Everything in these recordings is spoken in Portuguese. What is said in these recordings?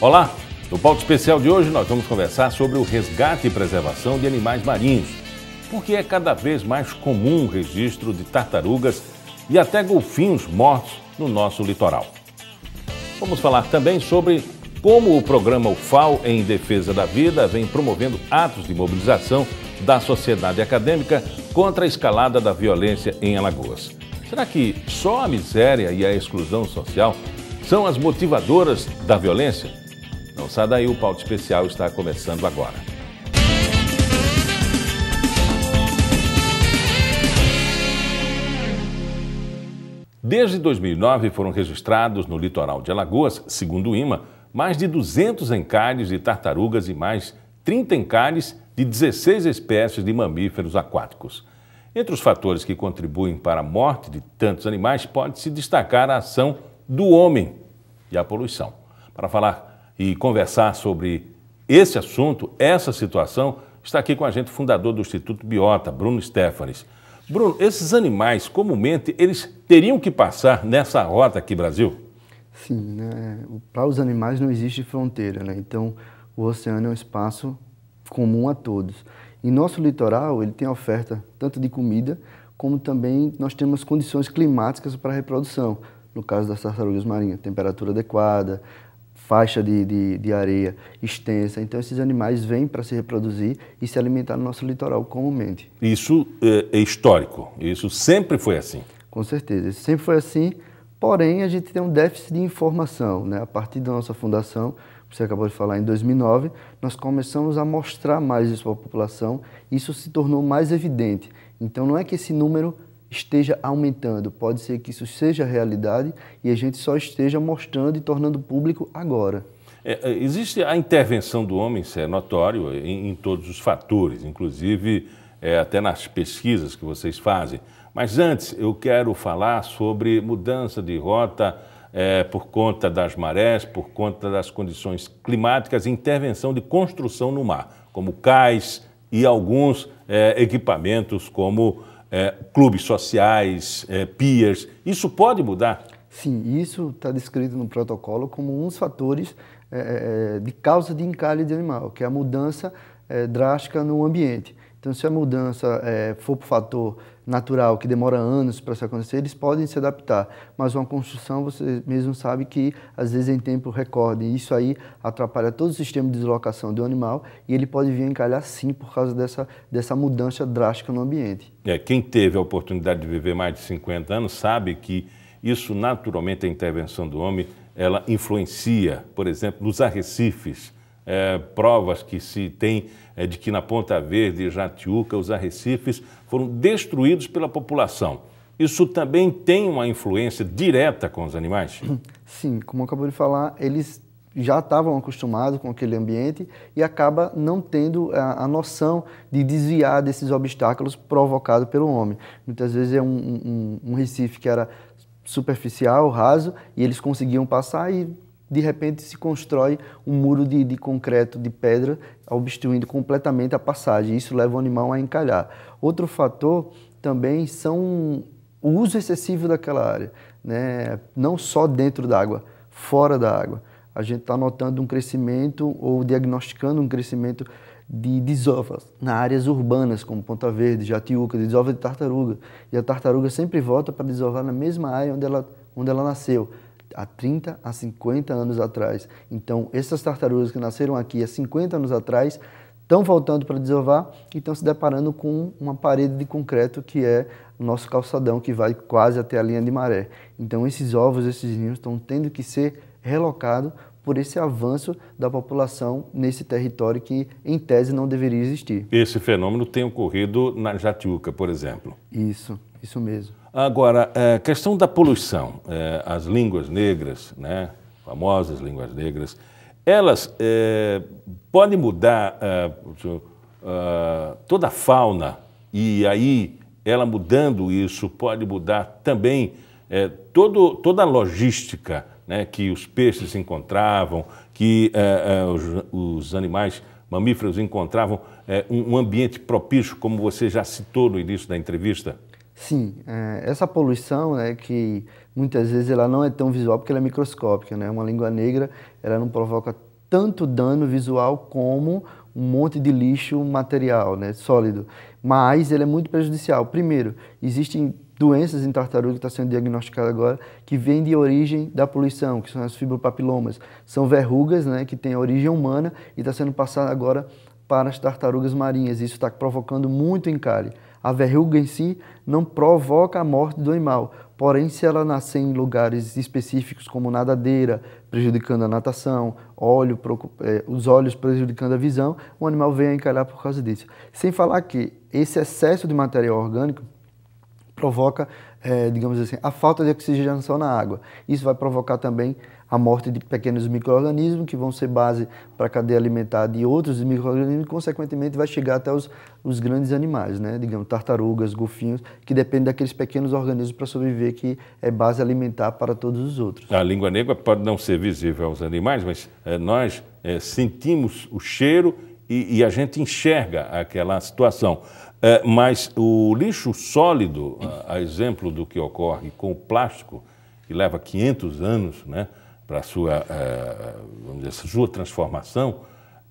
Olá! No Pauta Especial de hoje, nós vamos conversar sobre o resgate e preservação de animais marinhos, porque é cada vez mais comum o registro de tartarugas e até golfinhos mortos no nosso litoral. Vamos falar também sobre como o programa UFAO em Defesa da Vida vem promovendo atos de mobilização da sociedade acadêmica contra a escalada da violência em Alagoas. Será que só a miséria e a exclusão social são as motivadoras da violência? Não sai daí, o Pauta Especial está começando agora. Desde 2009 foram registrados no litoral de Alagoas, segundo o IMA, mais de 200 encalhes de tartarugas e mais 30 encalhes de 16 espécies de mamíferos aquáticos. Entre os fatores que contribuem para a morte de tantos animais, pode-se destacar a ação do homem e a poluição. Para falar e conversar sobre esse assunto, essa situação, está aqui com a gente o fundador do Instituto Biota, Bruno Stefanes. Bruno, esses animais, comumente, eles teriam que passar nessa rota aqui, Brasil? Sim, né? para os animais não existe fronteira, né? então o oceano é um espaço comum a todos. E nosso litoral ele tem oferta tanto de comida como também nós temos condições climáticas para reprodução. No caso das tartarugas marinhas, temperatura adequada, faixa de, de, de areia extensa. Então, esses animais vêm para se reproduzir e se alimentar no nosso litoral comumente. Isso é, é histórico, isso sempre foi assim. Com certeza, isso sempre foi assim. Porém, a gente tem um déficit de informação. Né? A partir da nossa fundação, você acabou de falar, em 2009, nós começamos a mostrar mais isso para a população. Isso se tornou mais evidente. Então, não é que esse número esteja aumentando. Pode ser que isso seja realidade e a gente só esteja mostrando e tornando público agora. É, é, existe a intervenção do homem, isso é notório, em, em todos os fatores, inclusive é, até nas pesquisas que vocês fazem. Mas antes, eu quero falar sobre mudança de rota é, por conta das marés, por conta das condições climáticas, intervenção de construção no mar, como cais e alguns é, equipamentos como é, clubes sociais, é, peers. Isso pode mudar? Sim, isso está descrito no protocolo como um dos fatores é, é, é, de causa de encalhe de animal, que é a mudança é, drástica no ambiente. Então, se a mudança é, for por fator natural, que demora anos para se acontecer, eles podem se adaptar. Mas uma construção, você mesmo sabe que às vezes em tempo recorde. isso aí atrapalha todo o sistema de deslocação do animal e ele pode vir a encalhar sim por causa dessa, dessa mudança drástica no ambiente. É, quem teve a oportunidade de viver mais de 50 anos sabe que isso naturalmente a intervenção do homem ela influencia, por exemplo, nos arrecifes é, provas que se tem é, de que na Ponta Verde, Jatiuca, os arrecifes foram destruídos pela população. Isso também tem uma influência direta com os animais? Sim, como eu acabou de falar, eles já estavam acostumados com aquele ambiente e acaba não tendo a, é, a noção de desviar desses obstáculos provocados pelo homem. Muitas vezes é um, um, um recife que era superficial, raso, e eles conseguiam passar e de repente se constrói um muro de, de, concreto, de pedra, obstruindo completamente a passagem. Isso leva o animal a encalhar. Outro fator também são o uso excessivo daquela área, né? não só dentro da água, fora da água. A gente está notando um crescimento ou diagnosticando um crescimento de desovas na áreas urbanas, como Ponta Verde, Jatiuca, desova de tartaruga. E a tartaruga sempre volta para desovar na mesma área onde ela, onde ela nasceu há 30 a 50 anos atrás. Então, essas tartarugas que nasceram aqui há 50 anos atrás estão voltando para desovar e estão se deparando com uma parede de concreto que é o nosso calçadão, que vai quase até a linha de maré. Então, esses ovos, esses ninhos estão tendo que ser relocados por esse avanço da população nesse território que, em tese, não deveria existir. Esse fenômeno tem ocorrido na Jatiuca, por exemplo. Isso, isso mesmo. Agora, a eh, questão da poluição, eh, as línguas negras, né, famosas línguas negras, elas é, podem mudar é, toda a fauna e aí ela mudando isso pode mudar também é, todo, toda a logística né, que os peixes encontravam, que os, os animais mamíferos encontravam, um ambiente propício, como você já citou no início da entrevista? Sim, é, essa poluição, né, que muitas vezes ela não é tão visual porque ela é microscópica, né? Uma língua negra, ela não provoca tanto dano visual como um monte de lixo material, né, sólido. Mas ele é muito prejudicial. Primeiro, existem doenças em tartaruga que estão tá sendo diagnosticadas agora que vêm de origem da poluição, que são as fibropapilomas. São verrugas, né, que têm origem humana e está sendo passada agora para as tartarugas marinhas. Isso está provocando muito encalhe. A verruga em si não provoca a morte do animal, porém, se ela nascer em lugares específicos, como nadadeira, prejudicando a natação, óleo, eh, os olhos prejudicando a visão, o animal vem a encalhar por causa disso. Sem falar que esse excesso de material orgânico provoca, é, digamos assim, a falta de oxigenação na água. Isso vai provocar também a morte de pequenos micro-organismos, que vão ser base para a cadeia alimentar de outros micro-organismos, consequentemente vai chegar até os, os grandes animais, né? digamos, tartarugas, golfinhos, que dependem daqueles pequenos organismos para sobreviver, que é base alimentar para todos os outros. A língua negra pode não ser visível aos animais, mas é, nós é, sentimos o cheiro e, e a gente enxerga aquela situação. É, mas o lixo sólido, a, exemplo do que ocorre com o plástico, que leva 500 anos né, para a sua, é, vamos dizer, sua transformação,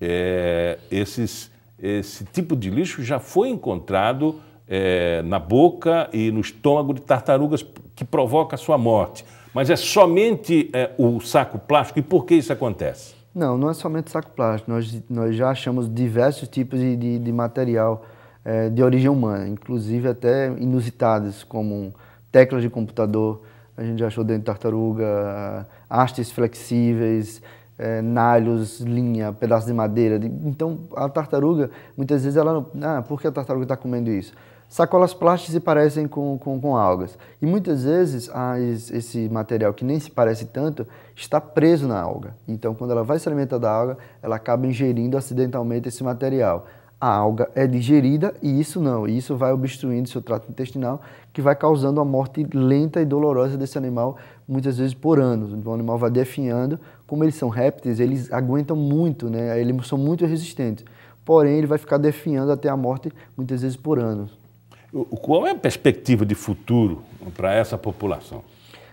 é, esses, esse tipo de lixo já foi encontrado é, na boca e no estômago de tartarugas que provoca a sua morte. Mas é somente é, o saco plástico. E por que isso acontece? Não, não é somente saco plástico. Nós, nós já achamos diversos tipos de, de, de material é, de origem humana, inclusive até inusitados, como teclas de computador, a gente já achou dentro de tartaruga, hastes flexíveis, é, nalhos, linha, pedaços de madeira. Então, a tartaruga, muitas vezes ela não... Ah, por que a tartaruga está comendo isso? Sacolas plásticas se parecem com, com, com algas. E muitas vezes as, esse material que nem se parece tanto está preso na alga. Então, quando ela vai se alimentar da alga, ela acaba ingerindo acidentalmente esse material. A alga é digerida e isso não. E isso vai obstruindo seu trato intestinal, que vai causando a morte lenta e dolorosa desse animal, muitas vezes por anos. Então, o animal vai definhando. Como eles são répteis, eles aguentam muito, né? eles são muito resistentes. Porém, ele vai ficar definhando até a morte, muitas vezes por anos. Qual é a perspectiva de futuro para essa população?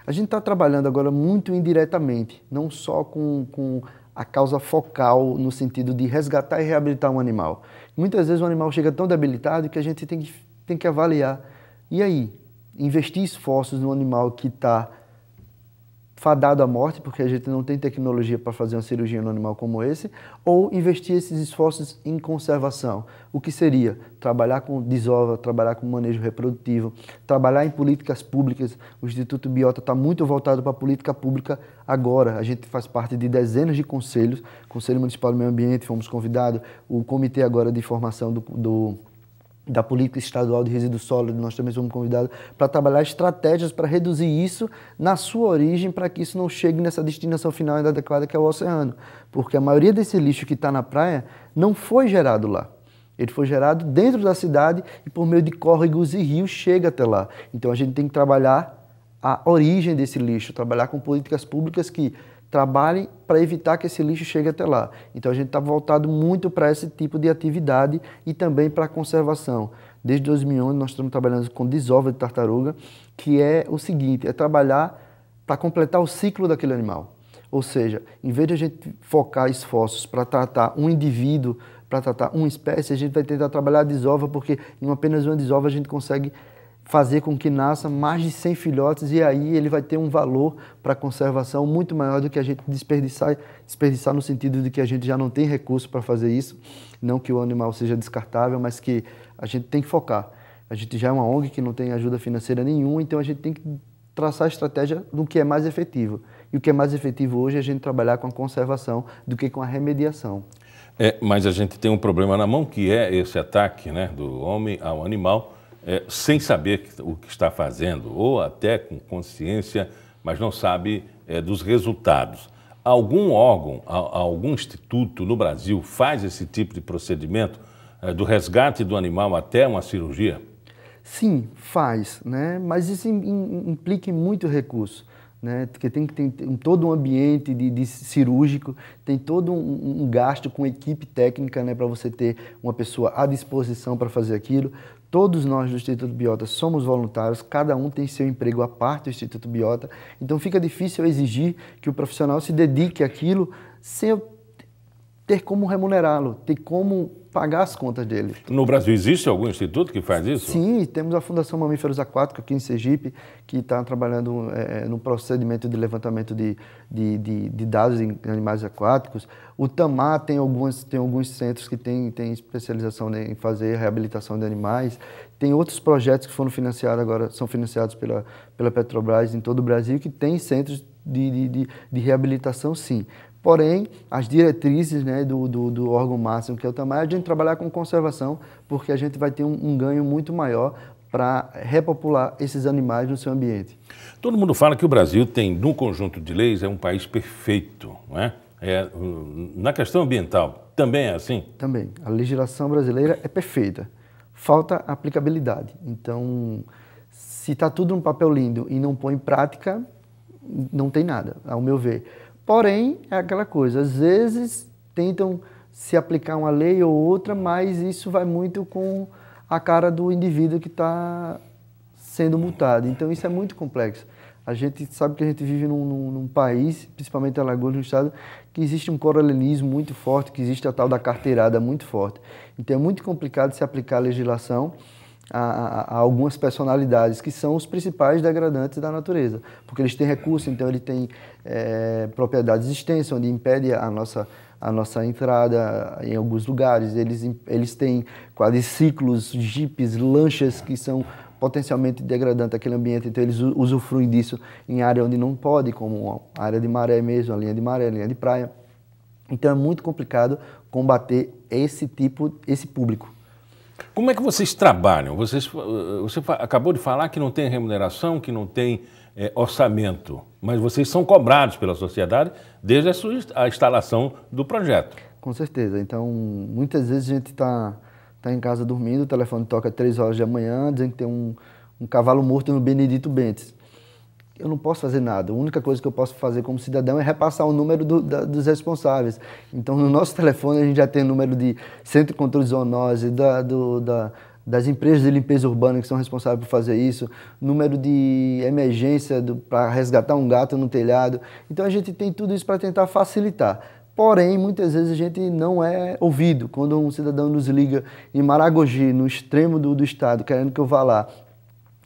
A gente está trabalhando agora muito indiretamente, não só com, com a causa focal no sentido de resgatar e reabilitar um animal. Muitas vezes o animal chega tão debilitado que a gente tem que, tem que avaliar. E aí? Investir esforços no animal que está fadado à morte, porque a gente não tem tecnologia para fazer uma cirurgia no animal como esse, ou investir esses esforços em conservação. O que seria trabalhar com desova, trabalhar com manejo reprodutivo, trabalhar em políticas públicas. O Instituto Biota está muito voltado para a política pública agora. A gente faz parte de dezenas de conselhos, Conselho Municipal do Meio Ambiente, fomos convidados, o Comitê agora de Formação do, do da Política Estadual de Resíduos Sólidos, nós também somos convidados para trabalhar estratégias para reduzir isso na sua origem, para que isso não chegue nessa destinação final inadequada que é o oceano. Porque a maioria desse lixo que está na praia não foi gerado lá. Ele foi gerado dentro da cidade e por meio de córregos e rios chega até lá. Então a gente tem que trabalhar a origem desse lixo, trabalhar com políticas públicas que trabalhem para evitar que esse lixo chegue até lá. Então a gente está voltado muito para esse tipo de atividade e também para a conservação. Desde 2011 nós estamos trabalhando com desova de tartaruga, que é o seguinte, é trabalhar para completar o ciclo daquele animal. Ou seja, em vez de a gente focar esforços para tratar um indivíduo, para tratar uma espécie, a gente vai tentar trabalhar a desova, porque em apenas uma desova a gente consegue fazer com que nasça mais de 100 filhotes e aí ele vai ter um valor para conservação muito maior do que a gente desperdiçar, desperdiçar no sentido de que a gente já não tem recurso para fazer isso, não que o animal seja descartável, mas que a gente tem que focar. A gente já é uma ONG que não tem ajuda financeira nenhuma, então a gente tem que traçar a estratégia do que é mais efetivo. E o que é mais efetivo hoje é a gente trabalhar com a conservação do que com a remediação. É, mas a gente tem um problema na mão que é esse ataque né, do homem ao animal é, sem saber o que está fazendo, ou até com consciência, mas não sabe é, dos resultados. Algum órgão, a, algum instituto no Brasil faz esse tipo de procedimento, é, do resgate do animal até uma cirurgia? Sim, faz, né? mas isso implica em muito recurso. Né? Porque tem que ter todo um ambiente de, de cirúrgico, tem todo um, um, gasto com equipe técnica, né? Para você ter uma pessoa à disposição para fazer aquilo, Todos nós do Instituto Biota somos voluntários, cada um tem seu emprego à parte do Instituto Biota, então fica difícil exigir que o profissional se dedique àquilo sem ter como remunerá-lo, ter como pagar as contas dele. No Brasil existe algum instituto que faz isso? Sim, temos a Fundação Mamíferos Aquáticos aqui em Sergipe, que está trabalhando é, no procedimento de levantamento de, de, de, de, dados em animais aquáticos. O Tamar tem, algumas, tem alguns centros que têm tem especialização em fazer reabilitação de animais. Tem outros projetos que foram financiados agora, são financiados pela, pela Petrobras em todo o Brasil, que tem centros de, de, de, de reabilitação, sim. Porém, as diretrizes né, do, do, do, órgão máximo, que é o tamanho, é a gente trabalhar com conservação, porque a gente vai ter um, um ganho muito maior para repopular esses animais no seu ambiente. Todo mundo fala que o Brasil tem, num conjunto de leis, é um país perfeito, não é? é hum, na questão ambiental, também é assim? Também. A legislação brasileira é perfeita. Falta aplicabilidade. Então, se está tudo num papel lindo e não põe em prática, não tem nada, ao meu ver Porém, é aquela coisa, às vezes tentam se aplicar uma lei ou outra, mas isso vai muito com a cara do indivíduo que está sendo multado. Então, isso é muito complexo. A gente sabe que a gente vive num, num, num país, principalmente Alagoas, no estado, que existe um coralinismo muito forte, que existe a tal da carteirada muito forte. Então, é muito complicado se aplicar a legislação a, a, algumas personalidades que são os principais degradantes da natureza, porque eles têm recursos, então ele tem é, propriedades extensas, onde impede a nossa, a nossa entrada em alguns lugares, eles, eles têm quadriciclos, jipes, lanchas que são potencialmente degradantes aquele ambiente, então eles usufruem disso em área onde não pode, como a área de maré mesmo, a linha de maré, a linha de praia. Então é muito complicado combater esse tipo, esse público. Como é que vocês trabalham? Vocês, eh, você acabou de falar que não tem remuneração, que não tem é, orçamento, mas vocês são cobrados pela sociedade desde a, sua, a instalação do projeto. Com certeza. Então, muitas vezes a gente está tá em casa dormindo, o telefone toca três horas da manhã, dizendo que tem um, um cavalo morto no Benedito Bentes eu não posso fazer nada. A única coisa que eu posso fazer como cidadão é repassar o número do, da, dos responsáveis. Então, no nosso telefone, a gente já tem o número de centro de controle de zoonose, da, do, da, das empresas de limpeza urbana que são responsáveis por fazer isso, número de emergência para resgatar um gato no telhado. Então, a gente tem tudo isso para tentar facilitar. Porém, muitas vezes a gente não é ouvido. Quando um cidadão nos liga em Maragogi, no extremo do, do estado, querendo que eu vá lá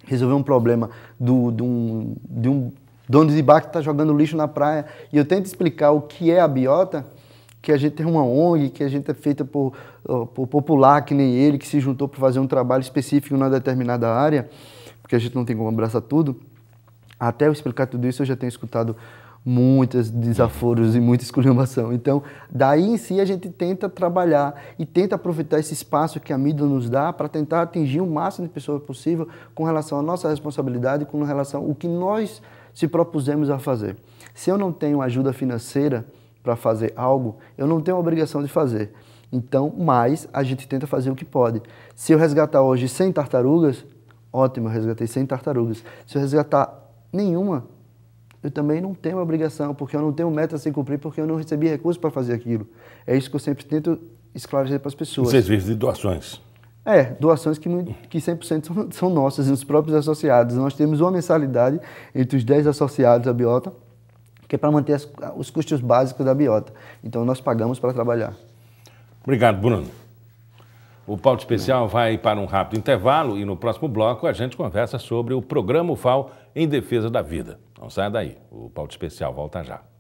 resolver um problema do, de, um, de um dono de bar que está jogando lixo na praia. E eu tento explicar o que é a biota, que a gente tem uma ONG, que a gente é feita por, por popular, que nem ele, que se juntou para fazer um trabalho específico na determinada área, porque a gente não tem como abraçar tudo. Até eu explicar tudo isso, eu já tenho escutado muitos desaforos e muita esculhambação. Então, daí em si a gente tenta trabalhar e tenta aproveitar esse espaço que a mídia nos dá para tentar atingir o máximo de pessoas possível com relação à nossa responsabilidade, com relação ao que nós se propusemos a fazer. Se eu não tenho ajuda financeira para fazer algo, eu não tenho a obrigação de fazer. Então, mas a gente tenta fazer o que pode. Se eu resgatar hoje 100 tartarugas, ótimo, eu resgatei 100 tartarugas. Se eu resgatar nenhuma, eu também não tenho obrigação, porque eu não tenho meta a cumprir, porque eu não recebi recursos para fazer aquilo. É isso que eu sempre tento esclarecer para as pessoas. Vocês vivem de doações? É, doações que, que 100% são, são nossas, dos próprios associados. Nós temos uma mensalidade entre os 10 associados à Biota, que é para manter as, os custos básicos da Biota. Então, nós pagamos para trabalhar. Obrigado, Bruno. O pauta especial vai para um rápido intervalo e no próximo bloco a gente conversa sobre o programa UFAO em defesa da vida. Não saia daí, o Pauta Especial volta já.